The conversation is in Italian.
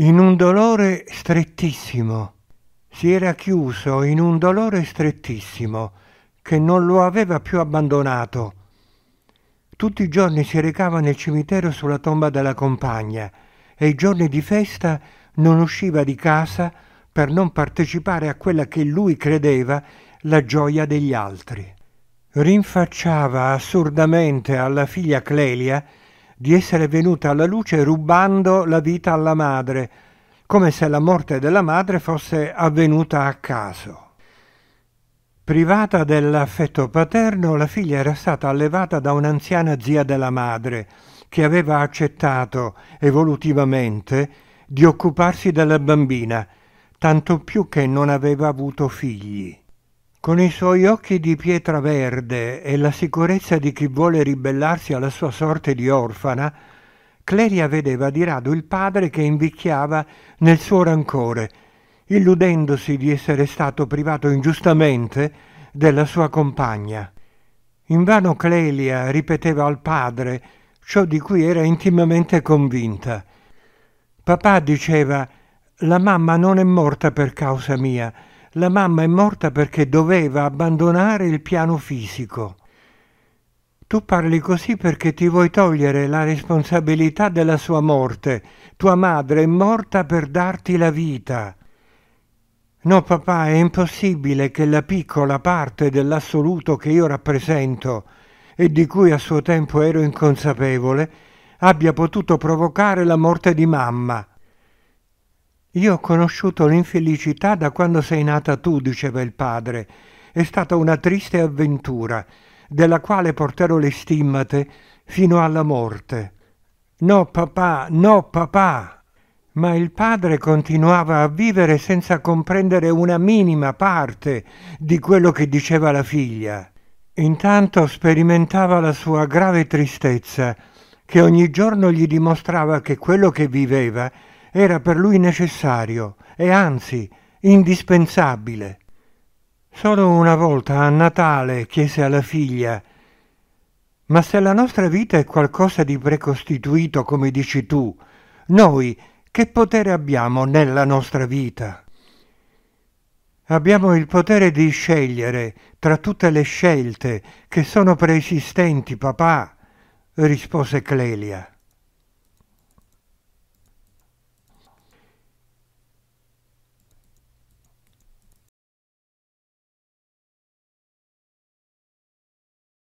in un dolore strettissimo, si era chiuso in un dolore strettissimo che non lo aveva più abbandonato. Tutti i giorni si recava nel cimitero sulla tomba della compagna e i giorni di festa non usciva di casa per non partecipare a quella che lui credeva la gioia degli altri. Rinfacciava assurdamente alla figlia Clelia di essere venuta alla luce rubando la vita alla madre, come se la morte della madre fosse avvenuta a caso. Privata dell'affetto paterno, la figlia era stata allevata da un'anziana zia della madre, che aveva accettato evolutivamente di occuparsi della bambina, tanto più che non aveva avuto figli. Con i suoi occhi di pietra verde e la sicurezza di chi vuole ribellarsi alla sua sorte di orfana, Cleria vedeva di rado il padre che invicchiava nel suo rancore, illudendosi di essere stato privato ingiustamente della sua compagna. Invano Clelia ripeteva al padre ciò di cui era intimamente convinta. Papà diceva La mamma non è morta per causa mia, la mamma è morta perché doveva abbandonare il piano fisico. Tu parli così perché ti vuoi togliere la responsabilità della sua morte. Tua madre è morta per darti la vita. No, papà, è impossibile che la piccola parte dell'assoluto che io rappresento e di cui a suo tempo ero inconsapevole abbia potuto provocare la morte di mamma. Io ho conosciuto l'infelicità da quando sei nata tu, diceva il padre. È stata una triste avventura, della quale porterò le stimmate fino alla morte. No, papà, no, papà. Ma il padre continuava a vivere senza comprendere una minima parte di quello che diceva la figlia. Intanto sperimentava la sua grave tristezza, che ogni giorno gli dimostrava che quello che viveva era per lui necessario e anzi indispensabile. Solo una volta a Natale chiese alla figlia Ma se la nostra vita è qualcosa di precostituito come dici tu, noi che potere abbiamo nella nostra vita? Abbiamo il potere di scegliere tra tutte le scelte che sono preesistenti, papà, rispose Clelia.